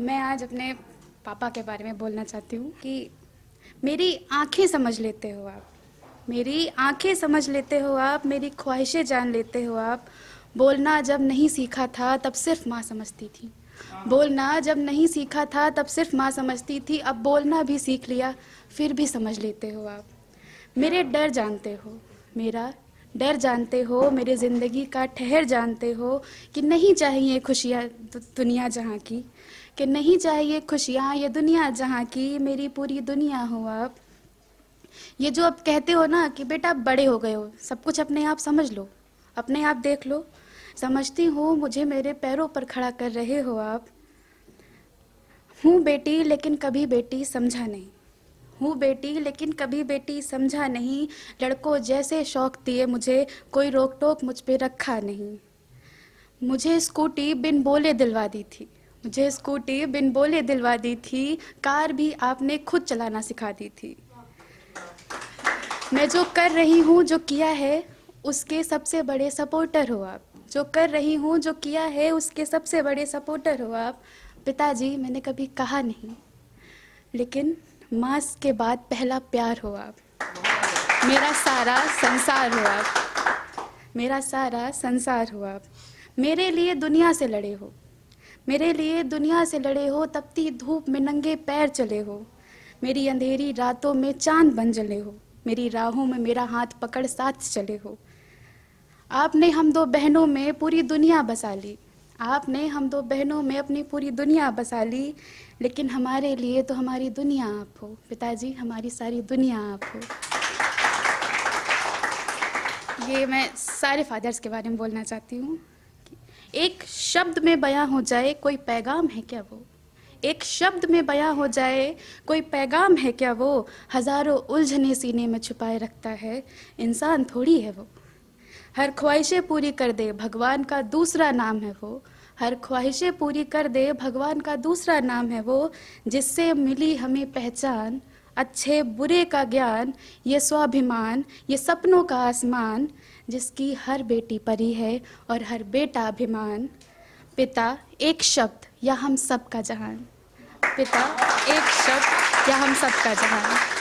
मैं आज अपने पापा के बारे में बोलना चाहती हूँ कि मेरी आंखें समझ लेते हो आप मेरी आंखें समझ लेते हो आप मेरी ख्वाहिशें जान लेते हो आप बोलना जब नहीं सीखा था तब सिर्फ माँ समझती थी हाँ। बोलना जब नहीं सीखा था तब सिर्फ माँ समझती थी अब बोलना भी सीख लिया फिर भी समझ लेते हो आप मेरे डर जानते हो मेरा डर जानते हो मेरे ज़िंदगी का ठहर जानते हो कि नहीं चाहिए खुशियाँ दुनिया जहाँ की कि नहीं चाहिए खुशियाँ ये दुनिया जहाँ की मेरी पूरी दुनिया हो आप ये जो आप कहते हो ना कि बेटा आप बड़े हो गए हो सब कुछ अपने आप समझ लो अपने आप देख लो समझती हूँ मुझे मेरे पैरों पर खड़ा कर रहे हो आप हूँ बेटी लेकिन कभी बेटी समझा नहीं हूँ बेटी लेकिन कभी बेटी समझा नहीं लड़कों जैसे शौक दिए मुझे कोई रोक टोक मुझ पर रखा नहीं मुझे स्कूटी बिन बोले दिलवा दी थी मुझे स्कूटी बिन बोले दिलवा दी थी कार भी आपने खुद चलाना सिखा दी थी मैं जो कर रही हूँ जो किया है उसके सबसे बड़े सपोर्टर हो आप जो कर रही हूँ जो किया है उसके सबसे बड़े सपोर्टर हो आप पिताजी मैंने कभी कहा नहीं लेकिन मास के बाद पहला प्यार हो आप मेरा सारा संसार हो आप मेरा सारा संसार हो आप मेरे लिए दुनिया से लड़े हो मेरे लिए दुनिया से लड़े हो तपती धूप में नंगे पैर चले हो मेरी अंधेरी रातों में चांद बन जले हो मेरी राहों में मेरा हाथ पकड़ साथ चले हो आपने हम दो बहनों में पूरी दुनिया बसा ली आपने हम दो बहनों में अपनी पूरी दुनिया बसा ली लेकिन हमारे लिए तो हमारी दुनिया आप हो पिताजी हमारी सारी दुनिया आप हो ये मैं सारे फादर्स के बारे में बोलना चाहती हूँ एक शब्द में बया हो जाए कोई पैगाम है क्या वो एक शब्द में बया हो जाए कोई पैगाम है क्या वो हजारों उलझने सीने में छुपाए रखता है इंसान थोड़ी है वो हर ख्वाहिशें पूरी कर दे भगवान का दूसरा नाम है वो हर ख्वाहिशें पूरी कर दे भगवान का दूसरा नाम है वो जिससे मिली हमें पहचान अच्छे बुरे का ज्ञान ये स्वाभिमान ये सपनों का आसमान जिसकी हर बेटी परी है और हर बेटा अभिमान पिता एक शब्द या हम सब का जहान पिता एक शब्द या हम सब का जहान